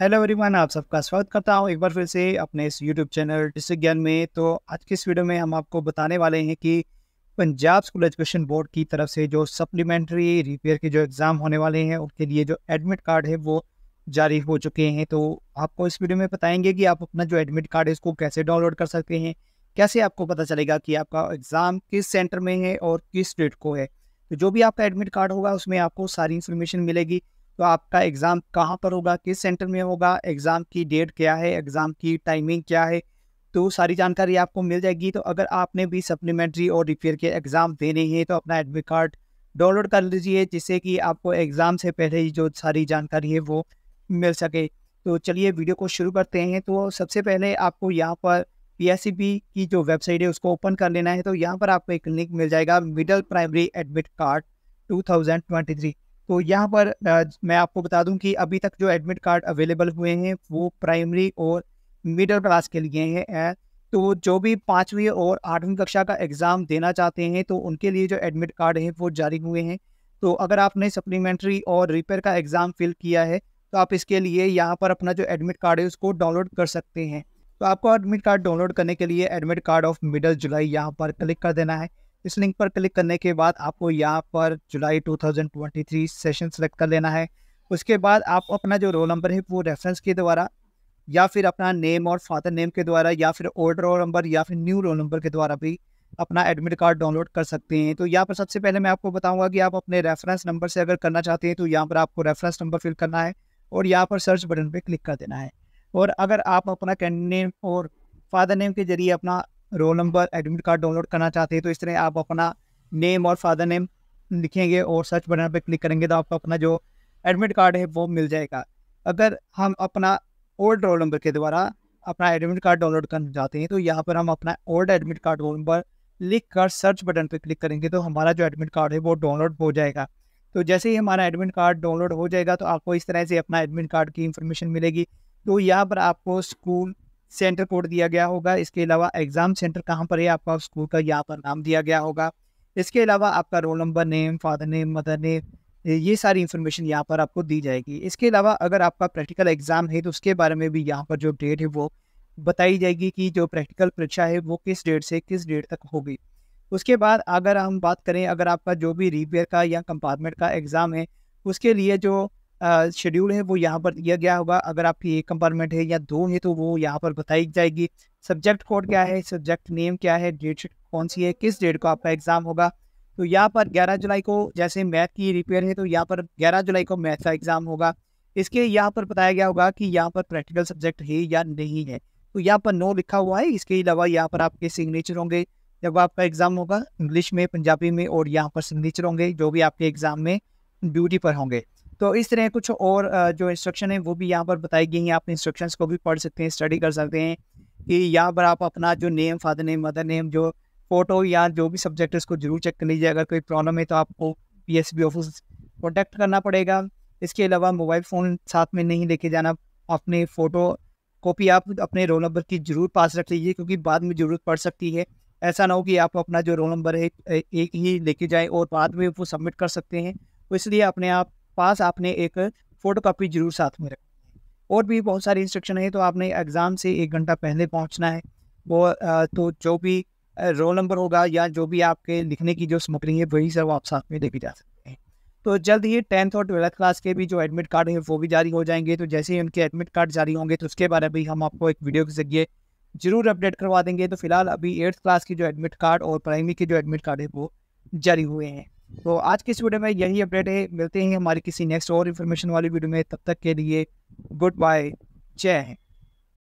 hello everyone आप सबका स्वागत करता हूँ एक बार फिर से अपने इस यूट्यूब चैनल डिस्ट्रिक ज्ञान में तो आज के इस वीडियो में हम आपको बताने वाले हैं कि पंजाब स्कूल एजुकेशन बोर्ड की तरफ से जो सप्लीमेंट्री रिपेयर के जो एग्ज़ाम होने वाले हैं उनके लिए जो एडमिट कार्ड है वो जारी हो चुके हैं तो आपको इस वीडियो में बताएंगे कि आप अपना जो एडमिट कार्ड है इसको कैसे डाउनलोड कर सकते हैं कैसे आपको पता चलेगा कि आपका एग्ज़ाम किस सेंटर में है और किस डेट को है तो जो भी आपका एडमिट कार्ड होगा उसमें आपको सारी इन्फॉर्मेशन मिलेगी तो आपका एग्ज़ाम कहाँ पर होगा किस सेंटर में होगा एग्ज़ाम की डेट क्या है एग्ज़ाम की टाइमिंग क्या है तो सारी जानकारी आपको मिल जाएगी तो अगर आपने भी सप्लीमेंट्री और रिपेयर के एग्ज़ाम देने हैं तो अपना एडमिट कार्ड डाउनलोड कर लीजिए जिससे कि आपको एग्ज़ाम से पहले ही जो सारी जानकारी है वो मिल सके तो चलिए वीडियो को शुरू करते हैं तो सबसे पहले आपको यहाँ पर पी की जो वेबसाइट है उसको ओपन कर लेना है तो यहाँ पर आपको एक लिंक मिल जाएगा middle primary admit card two तो यहाँ पर मैं आपको बता दूं कि अभी तक जो एडमिट कार्ड अवेलेबल हुए हैं वो प्राइमरी और मिडिल क्लास के लिए हैं तो जो भी पाँचवीं और आठवीं कक्षा का एग्ज़ाम देना चाहते हैं तो उनके लिए जो एडमिट कार्ड है वो जारी हुए हैं तो अगर आपने सप्लीमेंट्री और रिपेयर का एग्ज़ाम फिल किया है तो आप इसके लिए यहाँ पर अपना जो एडमिट कार्ड है उसको डाउनलोड कर सकते हैं तो आपको एडमिट कार्ड डाउनलोड करने के लिए एडमिट कार्ड ऑफ मिडल जुलाई यहाँ पर क्लिक कर देना है इस लिंक पर क्लिक करने के बाद आपको यहाँ पर जुलाई 2023 सेशन सेलेक्ट कर लेना है उसके बाद आप अपना जो रोल नंबर है वो रेफरेंस के द्वारा या फिर अपना नेम और फादर नेम के द्वारा या फिर ओल्ड रोल नंबर या फिर न्यू रोल नंबर के द्वारा भी अपना एडमिट कार्ड डाउनलोड कर सकते हैं तो यहाँ पर सबसे पहले मैं आपको बताऊँगा कि आप अपने रेफरेंस नंबर से अगर करना चाहते हैं तो यहाँ पर आपको रेफरेंस नंबर फिल करना है और यहाँ पर सर्च बटन पर क्लिक कर देना है और अगर आप अपना कैंडिडेट नेम और फादर नेम के जरिए अपना roll number admit card download करना चाहते हैं तो इस तरह आप अपना नेम और फादर नेम लिखेंगे और सर्च बटन पर क्लिक करेंगे तो आपको अपना जो एडमिट कार्ड है वो मिल जाएगा अगर हम अपना ओल्ड रोल नंबर के द्वारा अपना एडमिट कार्ड डाउनलोड करना चाहते हैं तो यहाँ पर हम अपना old admit card roll number लिख कर सर्च बटन पर क्लिक करेंगे तो हमारा जो एडमिट कार्ड है वो डाउनलोड हो जाएगा तो जैसे ही हमारा एडमिट कार्ड डाउनलोड हो जाएगा तो आपको इस तरह से अपना एडमिट कार्ड की इन्फॉर्मेशन मिलेगी तो यहाँ पर आपको स्कूल सेंटर कोड दिया गया होगा इसके अलावा एग्जाम सेंटर कहाँ पर है आपका स्कूल का यहाँ पर नाम दिया गया होगा इसके अलावा आपका roll number name father name mother name ये सारी इन्फॉर्मेशन यहाँ पर आपको दी जाएगी इसके अलावा अगर आपका प्रैक्टिकल एग्जाम है तो उसके बारे में भी यहाँ पर जो डेट है वो बताई जाएगी कि जो प्रैक्टिकल परीक्षा है वो किस डेट से किस डेट तक होगी उसके बाद अगर हम बात करें अगर आपका जो भी रिपेयर का या कंपार्टमेंट का एग्ज़ाम है उसके लिए जो शेड्यूल है वो यहाँ पर दिया गया होगा अगर आपकी एक कंपार्टमेंट है या दो है तो वो यहाँ पर बताई जाएगी सब्जेक्ट कोड क्या है सब्जेक्ट नेम क्या है डेट कौन सी है किस डेट को आपका एग्ज़ाम होगा तो यहाँ पर 11 जुलाई को जैसे मैथ की रिपेयर है तो यहाँ पर 11 जुलाई को मैथ का एग्ज़ाम होगा इसके यहाँ पर बताया गया होगा कि यहाँ पर प्रैक्टिकल सब्जेक्ट है या नहीं है तो यहाँ पर नो लिखा हुआ है इसके अलावा यहाँ पर आपके सिग्नेचर होंगे जब आपका एग्ज़ाम होगा इंग्लिश में पंजाबी में और यहाँ पर सिग्नेचर होंगे जो भी आपके एग्ज़ाम में ड्यूटी पर होंगे तो इस तरह कुछ और जो इंस्ट्रक्शन है वो भी यहाँ पर बताई गई हैं आप इंस्ट्रक्शंस को भी पढ़ सकते हैं स्टडी कर सकते हैं कि यहाँ पर आप अपना जो name father name mother name जो फ़ोटो या जो भी सब्जेक्ट है उसको जरूर चेक कर लीजिए अगर कोई प्रॉब्लम है तो आपको P S B office contact करना पड़ेगा इसके अलावा मोबाइल फ़ोन साथ में नहीं लेके जाना अपने फ़ोटो कॉपी आप अपने रोल नंबर की ज़रूर पास रख लीजिए क्योंकि बाद में ज़रूरत पड़ सकती है ऐसा ना हो कि आप अपना जो रोल नंबर है एक ही लेके जाए और बाद में वो सबमिट कर सकते हैं तो इसलिए अपने आप पास आपने एक फ़ोटो कापी जरूर साथ में रखनी है और भी बहुत सारे इंस्ट्रक्शन है तो आपने एग्ज़ाम से एक घंटा पहले पहुँचना है वो तो जो भी रोल नंबर होगा या जो भी आपके लिखने की जो सामग्री है वही सब आप साथ में देखी जा सकते हैं तो जल्द ही टेंथ और ट्वेल्थ क्लास के भी जो एडमिट कार्ड हैं वो भी जारी हो जाएंगे तो जैसे ही उनके एडमिट कार्ड जारी होंगे तो उसके बारे में हम आपको एक वीडियो के जरिए जरूर अपडेट करवा देंगे तो फिलहाल अभी एट्थ क्लास की जो एडमिट कार्ड और प्राइमरी के जो एडमिट कार्ड है वो जारी हुए हैं तो आज के इस वीडियो में यही अपडेट है मिलते हैं हमारी किसी नेक्स्ट और इन्फॉर्मेशन वाली वीडियो में तब तक के लिए गुड बाय जय हिंद